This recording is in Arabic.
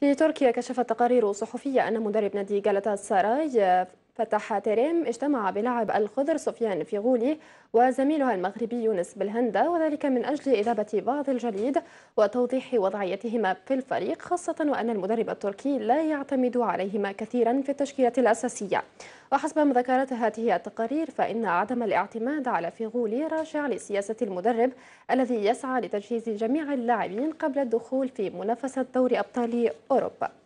في تركيا كشفت تقارير صحفية أن مدرب نادي جالتا ساراي فتح تيريم اجتمع بلاعب الخضر سفيان فيغولي وزميلها المغربي يونس بالهندة وذلك من أجل إذابة بعض الجليد وتوضيح وضعيتهما في الفريق خاصة وأن المدرب التركي لا يعتمد عليهما كثيرا في التشكيلة الأساسية وحسب ما ذكرت هذه التقارير فإن عدم الاعتماد على فيغولي راجع لسياسة المدرب الذي يسعى لتجهيز جميع اللاعبين قبل الدخول في منافسة دوري أبطال أوروبا